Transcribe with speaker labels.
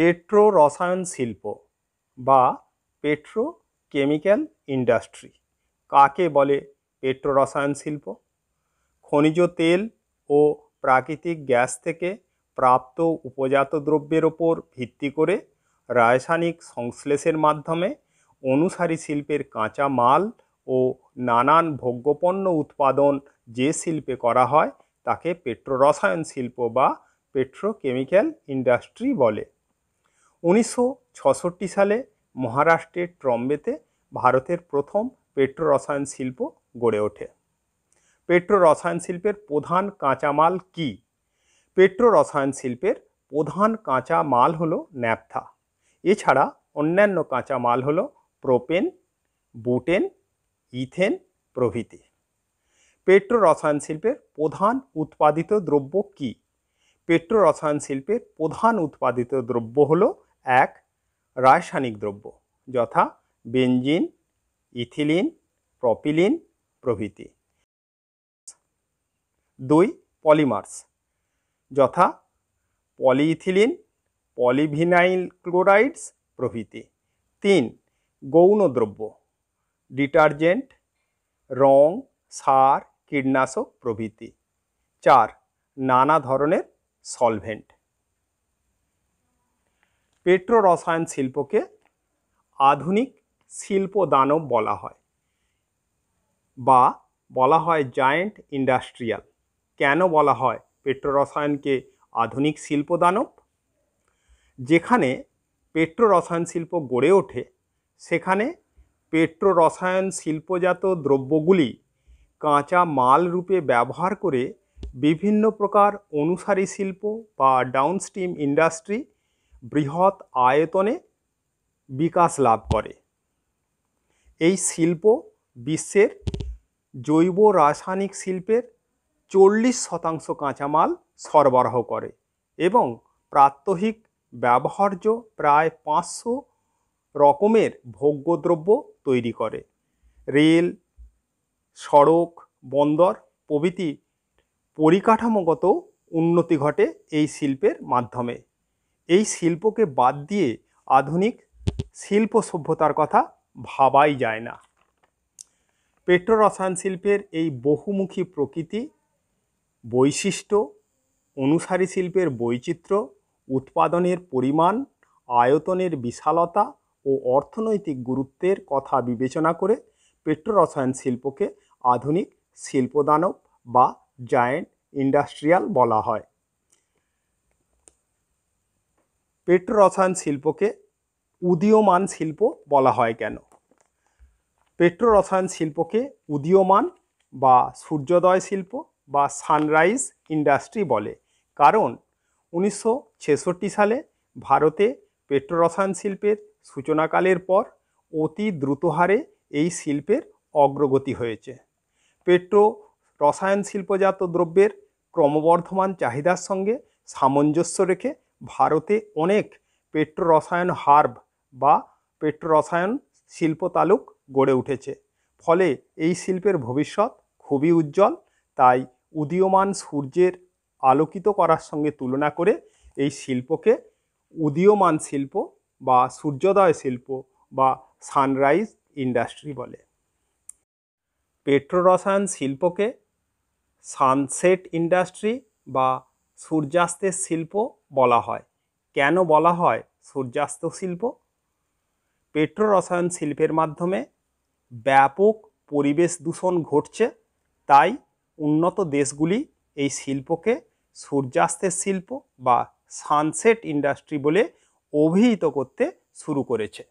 Speaker 1: petro রসায়ন শিল্প বা পেট্রো কেমিক্যাল ইন্ডাস্ট্রি কাকে বলে পেট্রো রসায়ন শিল্প খনিজ তেল ও প্রাকৃতিক গ্যাস থেকে প্রাপ্ত উপজাত দ্রব্যের ওপর ভিত্তি করে রাসায়নিক সংশ্লেষের মাধ্যমে অনুসারী শিল্পের কাঁচা মাল ও নানান ভোগ্যপণ্য উৎপাদন যে শিল্পে করা হয় তাকে পেট্রোরসায়ন শিল্প বা পেট্রোকেমিক্যাল ইন্ডাস্ট্রি বলে উনিশশো সালে মহারাষ্ট্রের ট্রম্বেতে ভারতের প্রথম পেট্রো রসায়ন শিল্প গড়ে ওঠে পেট্রো রসায়ন শিল্পের প্রধান কাঁচামাল কি পেট্রো রসায়ন শিল্পের প্রধান কাঁচা মাল ন্যাপথা এছাড়া অন্যান্য কাঁচা মাল প্রোপেন বুটেন ইথেন প্রভৃতি পেট্রো রসায়ন শিল্পের প্রধান উৎপাদিত দ্রব্য কি পেট্রো রসায়ন শিল্পের প্রধান উৎপাদিত দ্রব্য হলো এক রাসায়নিক দ্রব্য যথা বেঞ্জিন ইথিলিন প্রপিলিন প্রভৃতি দুই পলিমার্স যথা পলিইথিলিন পলিভিনাইল ক্লোরাইডস প্রভৃতি তিন গৌণ দ্রব্য ডিটারজেন্ট রং সার কীটনাশক প্রভৃতি চার নানা ধরনের সলভেন্ট পেট্রো রসায়ন শিল্পকে আধুনিক শিল্প দানব বলা হয় বা বলা হয় জায়েন্ট ইন্ডাস্ট্রিয়াল কেন বলা হয় পেট্রো রসায়নকে আধুনিক শিল্প দানব যেখানে পেট্রো রসায়ন শিল্প গড়ে ওঠে সেখানে পেট্রো রসায়ন শিল্পজাত দ্রব্যগুলি কাঁচা মাল রূপে ব্যবহার করে বিভিন্ন প্রকার অনুসারী শিল্প বা ডাউনস্ট্রিম ইন্ডাস্ট্রি বৃহৎ আয়তনে বিকাশ লাভ করে এই শিল্প বিশ্বের জৈব রাসায়নিক শিল্পের চল্লিশ শতাংশ কাঁচামাল সরবরাহ করে এবং প্রাত্যহিক ব্যবহার্য প্রায় পাঁচশো রকমের ভোগ্যদ্রব্য তৈরি করে রেল সড়ক বন্দর প্রভৃতি পরিকাঠামোগত উন্নতি ঘটে এই শিল্পের মাধ্যমে এই শিল্পকে বাদ দিয়ে আধুনিক শিল্প সভ্যতার কথা ভাবাই যায় না পেট্রোরসায়ন শিল্পের এই বহুমুখী প্রকৃতি বৈশিষ্ট্য অনুসারী শিল্পের বৈচিত্র্য উৎপাদনের পরিমাণ আয়তনের বিশালতা ও অর্থনৈতিক গুরুত্বের কথা বিবেচনা করে পেট্রোরসায়ন শিল্পকে আধুনিক শিল্পদানব বা জায়েন্ট ইন্ডাস্ট্রিয়াল বলা হয় পেট্রোরসায়ন শিল্পকে উদীয়মান শিল্প বলা হয় কেন পেট্রোরসায়ন শিল্পকে উদীয়মান বা সূর্যোদয় শিল্প বা সানরাইজ ইন্ডাস্ট্রি বলে কারণ উনিশশো সালে ভারতে পেট্রোরসায়ন শিল্পের সূচনাকালের পর অতি দ্রুত হারে এই শিল্পের অগ্রগতি হয়েছে পেট্রো রসায়ন শিল্পজাত দ্রব্যের ক্রমবর্ধমান চাহিদার সঙ্গে সামঞ্জস্য রেখে ভারতে অনেক পেট্রোরসায়ন হার্ব বা পেট্রোরসায়ন শিল্প তালুক গড়ে উঠেছে ফলে এই শিল্পের ভবিষ্যৎ খুবই উজ্জ্বল তাই উদীয়মান সূর্যের আলোকিত করার সঙ্গে তুলনা করে এই শিল্পকে উদীয়মান শিল্প বা সূর্যোদয় শিল্প বা সানরাইজ ইন্ডাস্ট্রি বলে পেট্রোরসায়ন শিল্পকে সানসেট ইন্ডাস্ট্রি বা সূর্যাস্তের শিল্প বলা হয় কেন বলা হয় সূর্যাস্ত শিল্প পেট্রোরসায়ন শিল্পের মাধ্যমে ব্যাপক পরিবেশ দূষণ ঘটছে তাই উন্নত দেশগুলি এই শিল্পকে সূর্যাস্তের শিল্প বা সানসেট ইন্ডাস্ট্রি বলে অভিহিত করতে শুরু করেছে